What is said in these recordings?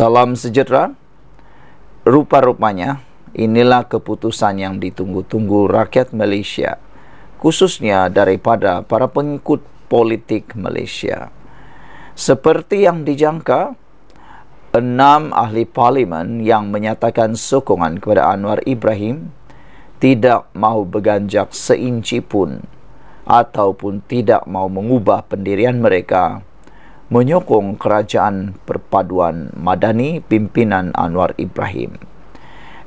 Salam sejahtera. Rupa-rupanya inilah keputusan yang ditunggu-tunggu rakyat Malaysia, khususnya daripada para pengikut politik Malaysia. Seperti yang dijangka, enam ahli parlimen yang menyatakan sokongan kepada Anwar Ibrahim tidak mahu berganjak seinci pun ataupun tidak mahu mengubah pendirian mereka menyokong kerajaan perpaduan madani pimpinan Anwar Ibrahim.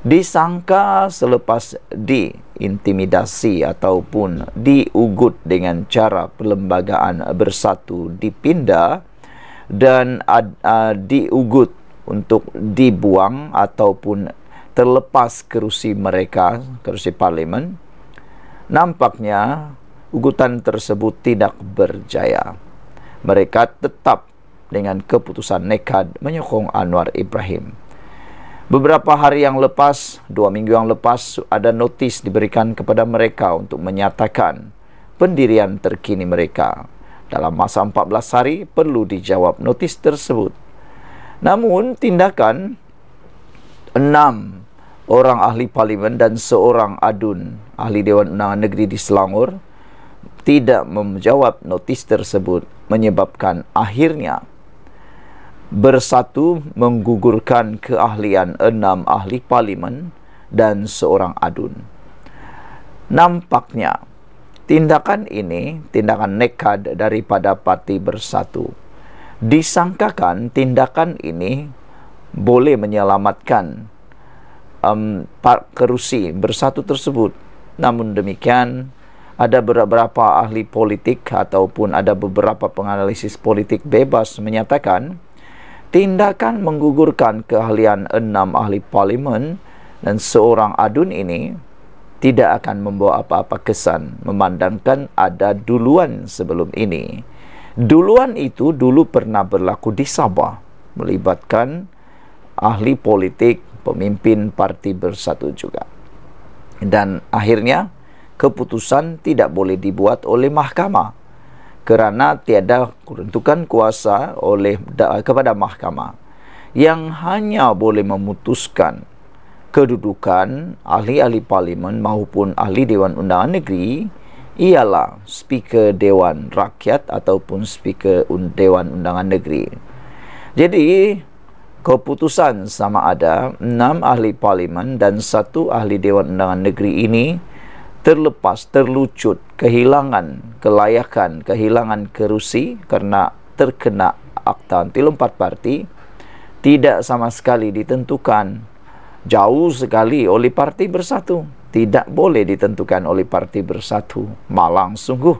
Disangka selepas diintimidasi ataupun diugut dengan cara perlembagaan bersatu dipindah dan uh, diugut untuk dibuang ataupun terlepas kerusi mereka, kerusi parlimen, nampaknya ugutan tersebut tidak berjaya mereka tetap dengan keputusan nekad menyokong Anwar Ibrahim. Beberapa hari yang lepas, dua minggu yang lepas, ada notis diberikan kepada mereka untuk menyatakan pendirian terkini mereka. Dalam masa 14 hari perlu dijawab notis tersebut. Namun tindakan enam orang ahli parlimen dan seorang adun ahli Dewan Undangan Negeri di Selangor tidak menjawab notis tersebut menyebabkan akhirnya bersatu menggugurkan keahlian enam ahli parlimen dan seorang adun. Nampaknya tindakan ini tindakan nekad daripada parti bersatu. Disangkakan tindakan ini boleh menyelamatkan um, kerusi bersatu tersebut. Namun demikian, ada beberapa ahli politik ataupun ada beberapa penganalisis politik bebas menyatakan tindakan menggugurkan keahlian enam ahli parlimen dan seorang adun ini tidak akan membawa apa-apa kesan memandangkan ada duluan sebelum ini. Duluan itu dulu pernah berlaku di Sabah melibatkan ahli politik pemimpin parti bersatu juga. Dan akhirnya keputusan tidak boleh dibuat oleh mahkamah kerana tiada keruntukan kuasa oleh kepada mahkamah yang hanya boleh memutuskan kedudukan ahli-ahli parlimen maupun ahli dewan undangan negeri ialah speaker dewan rakyat ataupun speaker dewan undangan negeri jadi keputusan sama ada enam ahli parlimen dan satu ahli dewan undangan negeri ini terlepas, terlucut, kehilangan kelayakan, kehilangan kerusi karena terkena akta anti lompat parti tidak sama sekali ditentukan jauh sekali oleh parti bersatu tidak boleh ditentukan oleh parti bersatu malang sungguh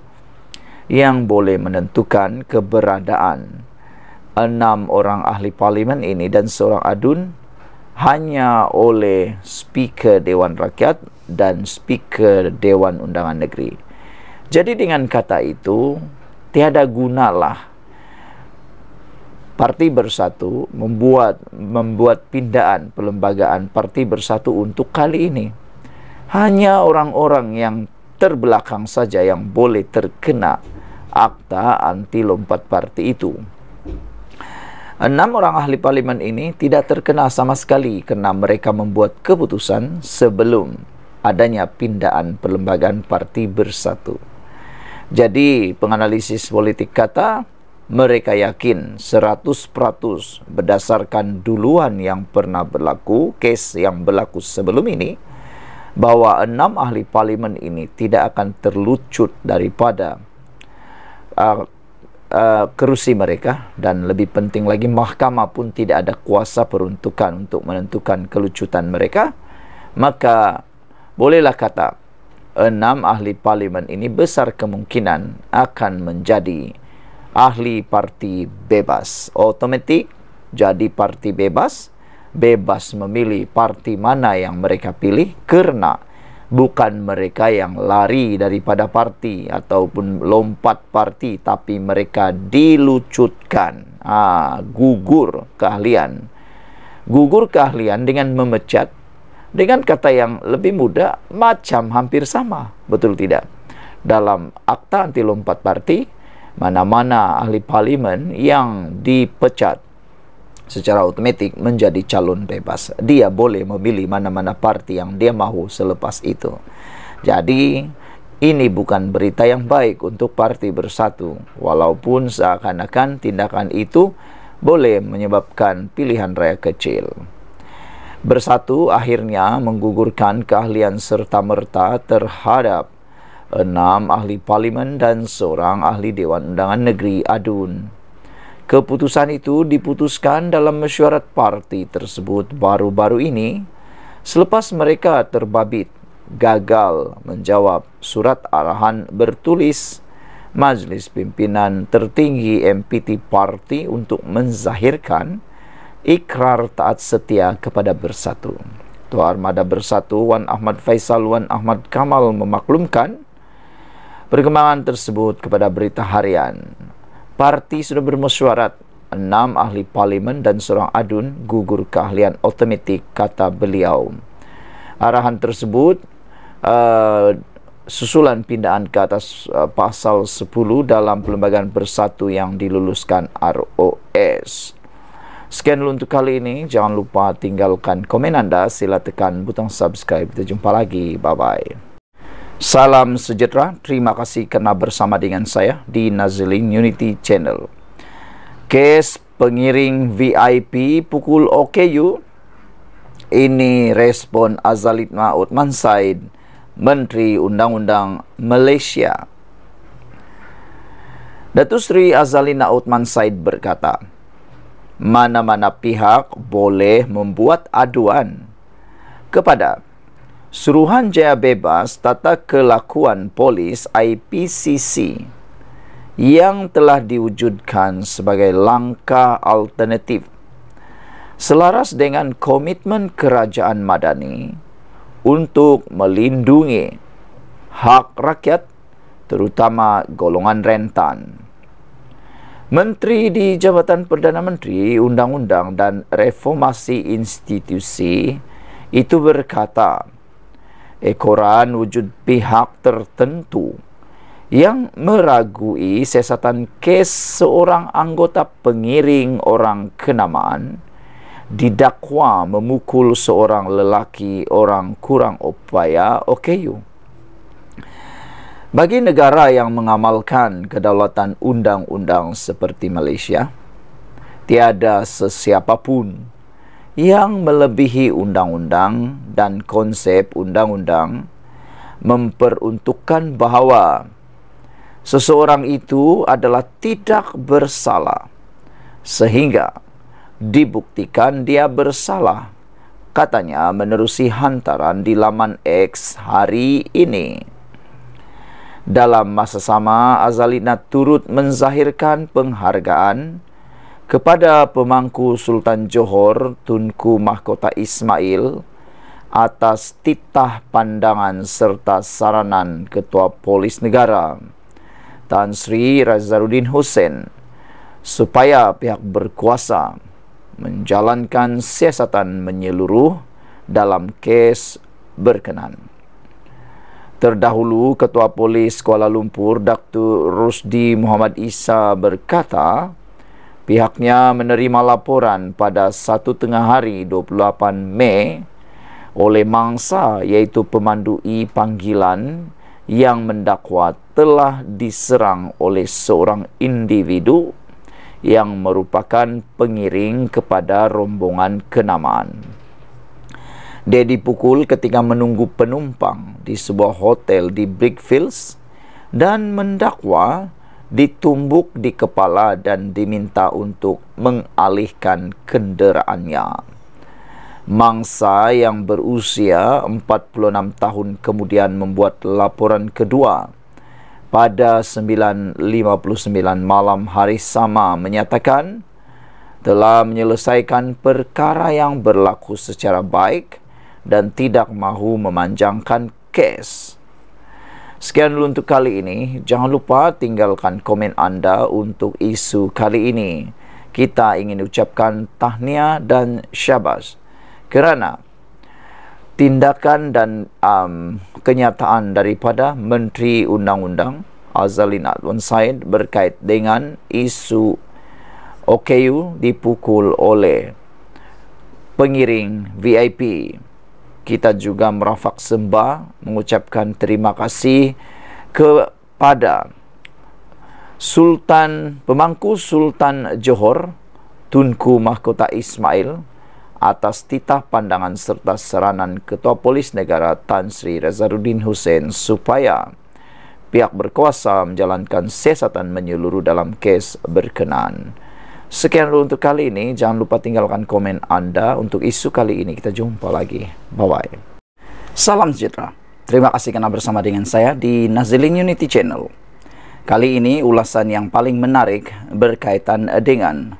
yang boleh menentukan keberadaan enam orang ahli parlimen ini dan seorang adun hanya oleh speaker Dewan Rakyat dan speaker Dewan Undangan Negeri. Jadi dengan kata itu, tiada gunalah Parti Bersatu membuat membuat pindaan pelembagaan Parti Bersatu untuk kali ini. Hanya orang-orang yang terbelakang saja yang boleh terkena akta anti lompat parti itu. Enam orang ahli parlimen ini tidak terkena sama sekali kerana mereka membuat keputusan sebelum adanya pindaan perlembagaan parti bersatu. Jadi penganalisis politik kata mereka yakin 100% berdasarkan duluan yang pernah berlaku, kes yang berlaku sebelum ini, bahwa enam ahli parlimen ini tidak akan terlucut daripada uh, Uh, kerusi mereka dan lebih penting lagi mahkamah pun tidak ada kuasa peruntukan untuk menentukan kelucutan mereka maka bolehlah kata enam ahli parlimen ini besar kemungkinan akan menjadi ahli parti bebas otomatik jadi parti bebas bebas memilih parti mana yang mereka pilih kerana bukan mereka yang lari daripada parti ataupun lompat parti tapi mereka dilucutkan ha, gugur keahlian gugur keahlian dengan memecat Dengan kata yang lebih mudah, macam hampir sama, betul tidak? Dalam akta anti lompat parti, mana-mana ahli parlimen yang dipecat secara otomatis menjadi calon bebas. Dia boleh memilih mana-mana parti yang dia mahu selepas itu. Jadi, ini bukan berita yang baik untuk parti bersatu, walaupun seakan-akan tindakan itu boleh menyebabkan pilihan raya kecil. bersatu akhirnya menggugurkan keahlian serta merta terhadap enam ahli parlimen dan seorang ahli Dewan Undangan Negeri Adun. Keputusan itu diputuskan dalam mesyuarat parti tersebut baru-baru ini selepas mereka terbabit gagal menjawab surat arahan bertulis Majlis Pimpinan Tertinggi MPT Parti untuk menzahirkan ikrar taat setia kepada bersatu. Tua Armada Bersatu Wan Ahmad Faisal Wan Ahmad Kamal memaklumkan perkembangan tersebut kepada berita harian. Parti sudah bermesyuarat enam ahli parlimen dan seorang adun gugur keahlian otomatik kata beliau. Arahan tersebut uh, susulan pindaan ke atas uh, pasal 10 dalam perlembagaan bersatu yang diluluskan ROS. Sekian dulu untuk kali ini. Jangan lupa tinggalkan komen anda. Sila tekan butang subscribe. Kita jumpa lagi. Bye-bye. Salam sejahtera. Terima kasih kerana bersama dengan saya di Nazilin Unity Channel. Kes pengiring VIP pukul OKU. Ini respon Azalid Ma'ud Mansaid, Menteri Undang-Undang Malaysia. Datu Sri Azalina Utman Said berkata, mana-mana pihak boleh membuat aduan kepada Suruhanjaya Bebas Tata Kelakuan Polis IPCC yang telah diwujudkan sebagai langkah alternatif selaras dengan komitmen kerajaan madani untuk melindungi hak rakyat terutama golongan rentan. Menteri di Jabatan Perdana Menteri Undang-Undang dan Reformasi Institusi itu berkata ekoran wujud pihak tertentu yang meragui siasatan kes seorang anggota pengiring orang kenamaan didakwa memukul seorang lelaki orang kurang upaya OKU. Okay, bagi negara yang mengamalkan kedaulatan undang-undang seperti Malaysia, tiada sesiapa pun yang melebihi undang-undang dan konsep undang-undang memperuntukkan bahawa seseorang itu adalah tidak bersalah sehingga dibuktikan dia bersalah katanya menerusi hantaran di laman X hari ini dalam masa sama, Azalina turut menzahirkan penghargaan kepada pemangku Sultan Johor Tunku Mahkota Ismail atas titah pandangan serta saranan Ketua Polis Negara Tan Sri Razaluddin Hussein supaya pihak berkuasa menjalankan siasatan menyeluruh dalam kes berkenan. Terdahulu Ketua Polis Kuala Lumpur Dr. Rusdi Muhammad Isa berkata pihaknya menerima laporan pada satu tengah hari 28 Mei oleh mangsa iaitu pemandui panggilan yang mendakwa telah diserang oleh seorang individu yang merupakan pengiring kepada rombongan kenamaan. Dia dipukul ketika menunggu penumpang di sebuah hotel di Brickfields dan mendakwa ditumbuk di kepala dan diminta untuk mengalihkan kenderaannya. Mangsa yang berusia 46 tahun kemudian membuat laporan kedua. Pada 9.59 malam hari sama menyatakan telah menyelesaikan perkara yang berlaku secara baik – dan tidak mahu memanjangkan kes. Sekian dulu untuk kali ini. Jangan lupa tinggalkan komen anda untuk isu kali ini. Kita ingin ucapkan tahniah dan syabas kerana tindakan dan um, kenyataan daripada Menteri Undang-Undang Azalin Adwan Said berkait dengan isu OKU dipukul oleh pengiring VIP kita juga merafak sembah mengucapkan terima kasih kepada Sultan Pemangku Sultan Johor Tunku Mahkota Ismail atas titah pandangan serta seranan Ketua Polis Negara Tan Sri Razaruddin Hussein supaya pihak berkuasa menjalankan siasatan menyeluruh dalam kes berkenaan. Sekian dulu untuk kali ini. Jangan lupa tinggalkan komen Anda untuk isu kali ini. Kita jumpa lagi. Bye-bye. Salam sejahtera. Terima kasih karena bersama dengan saya di Nazilin Unity Channel. Kali ini ulasan yang paling menarik berkaitan dengan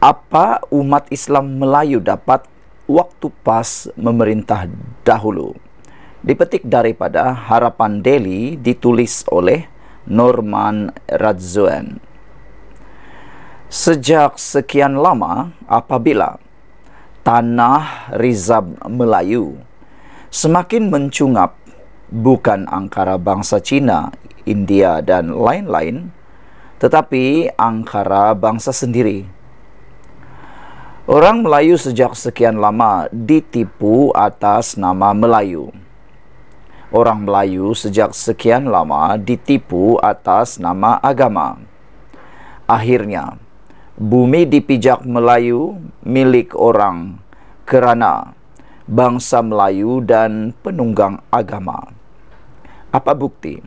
apa umat Islam Melayu dapat waktu pas memerintah dahulu. Dipetik daripada Harapan Delhi ditulis oleh Norman Radzuan. Sejak sekian lama apabila tanah rizab Melayu semakin mencungap bukan angkara bangsa Cina, India dan lain-lain tetapi angkara bangsa sendiri. Orang Melayu sejak sekian lama ditipu atas nama Melayu. Orang Melayu sejak sekian lama ditipu atas nama agama. Akhirnya, bumi dipijak Melayu milik orang kerana bangsa Melayu dan penunggang agama. Apa bukti?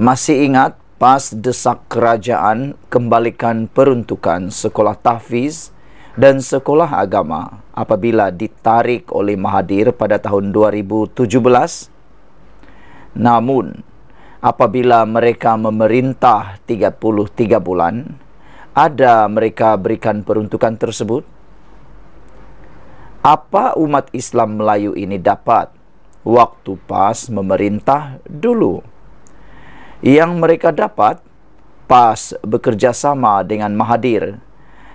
Masih ingat pas desak kerajaan kembalikan peruntukan sekolah tahfiz dan sekolah agama apabila ditarik oleh Mahathir pada tahun 2017? Namun, apabila mereka memerintah 33 bulan, ada mereka berikan peruntukan tersebut? Apa umat Islam Melayu ini dapat waktu pas memerintah dulu? Yang mereka dapat pas bekerjasama dengan Mahadir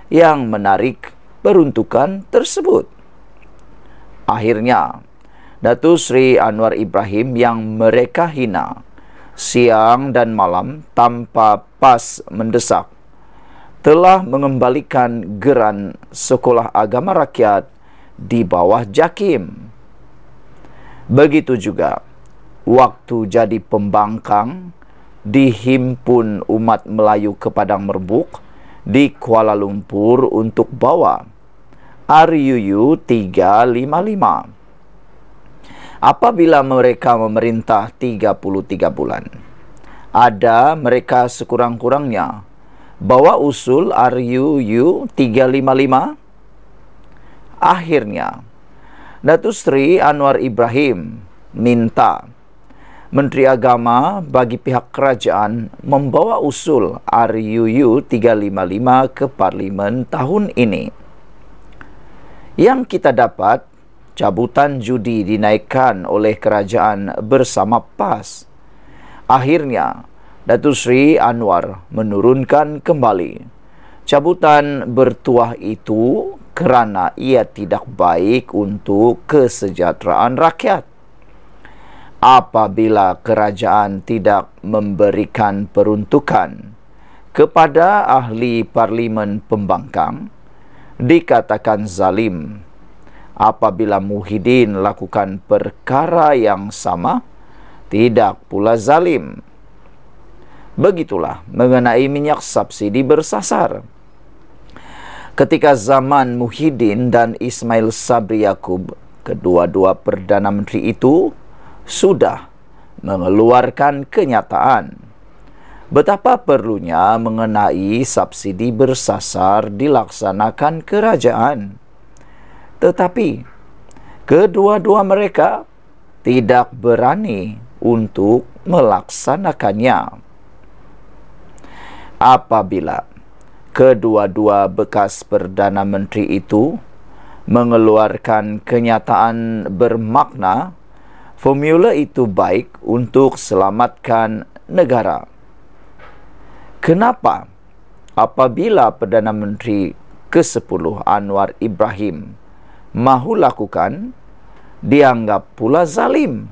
yang menarik peruntukan tersebut. Akhirnya, Datu Sri Anwar Ibrahim yang mereka hina siang dan malam tanpa pas mendesak telah mengembalikan geran sekolah agama rakyat di bawah JAKIM. Begitu juga, waktu jadi pembangkang dihimpun umat Melayu ke Padang Merbuk di Kuala Lumpur untuk bawa RUU 355. Apabila mereka memerintah 33 bulan, ada mereka sekurang-kurangnya bawa usul RUU 355 akhirnya Datu Sri Anwar Ibrahim minta Menteri Agama bagi pihak kerajaan membawa usul RUU 355 ke parlimen tahun ini. Yang kita dapat, cabutan judi dinaikkan oleh kerajaan bersama PAS. Akhirnya, Datu Sri Anwar menurunkan kembali cabutan bertuah itu kerana ia tidak baik untuk kesejahteraan rakyat. Apabila kerajaan tidak memberikan peruntukan kepada ahli parlimen pembangkang, dikatakan zalim. Apabila Muhyiddin lakukan perkara yang sama, tidak pula zalim. Begitulah mengenai minyak subsidi bersasar. Ketika zaman Muhyiddin dan Ismail Sabri Yaakub kedua-dua Perdana Menteri itu sudah mengeluarkan kenyataan betapa perlunya mengenai subsidi bersasar dilaksanakan kerajaan. Tetapi, kedua-dua mereka tidak berani untuk melaksanakannya apabila kedua-dua bekas Perdana Menteri itu mengeluarkan kenyataan bermakna formula itu baik untuk selamatkan negara. Kenapa apabila Perdana Menteri ke-10 Anwar Ibrahim mahu lakukan dianggap pula zalim?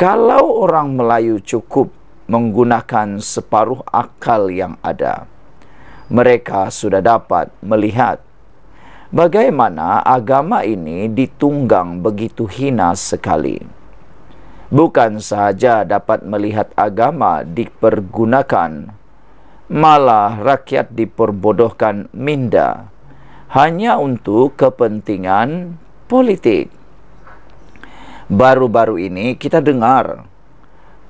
Kalau orang Melayu cukup menggunakan separuh akal yang ada. Mereka sudah dapat melihat bagaimana agama ini ditunggang begitu hina sekali. Bukan sahaja dapat melihat agama dipergunakan, malah rakyat diperbodohkan minda hanya untuk kepentingan politik. Baru-baru ini kita dengar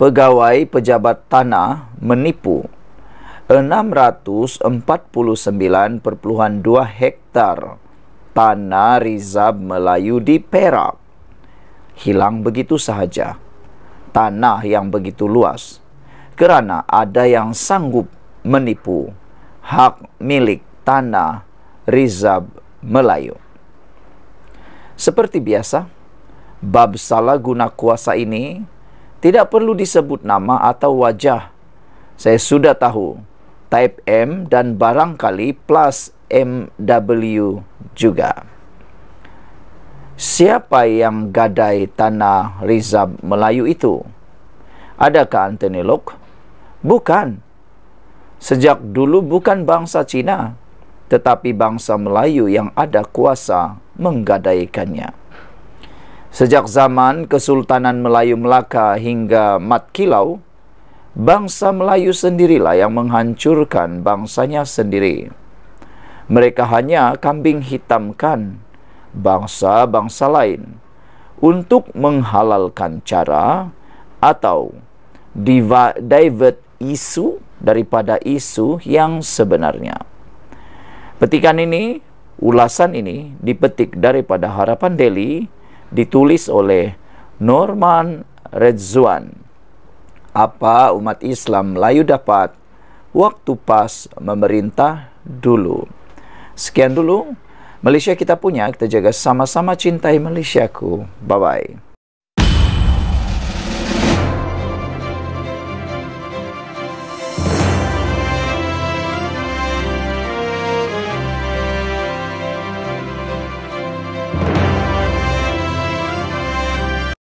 pegawai pejabat tanah menipu 649.2 hektar tanah rizab Melayu di Perak hilang begitu sahaja tanah yang begitu luas kerana ada yang sanggup menipu hak milik tanah rizab Melayu seperti biasa bab salah guna kuasa ini tidak perlu disebut nama atau wajah. Saya sudah tahu. Type M dan barangkali plus MW juga. Siapa yang gadai tanah rizab Melayu itu? Adakah Anthony Lok? Bukan. Sejak dulu bukan bangsa Cina, tetapi bangsa Melayu yang ada kuasa menggadaikannya. Sejak zaman Kesultanan Melayu Melaka hingga Mat Kilau, bangsa Melayu sendirilah yang menghancurkan bangsanya sendiri. Mereka hanya kambing hitamkan bangsa-bangsa lain untuk menghalalkan cara atau divert isu daripada isu yang sebenarnya. Petikan ini, ulasan ini dipetik daripada harapan Delhi ditulis oleh Norman Redzuan. Apa umat Islam layu dapat waktu pas memerintah dulu. Sekian dulu. Malaysia kita punya, kita jaga sama-sama cintai Malaysiaku. Bye-bye.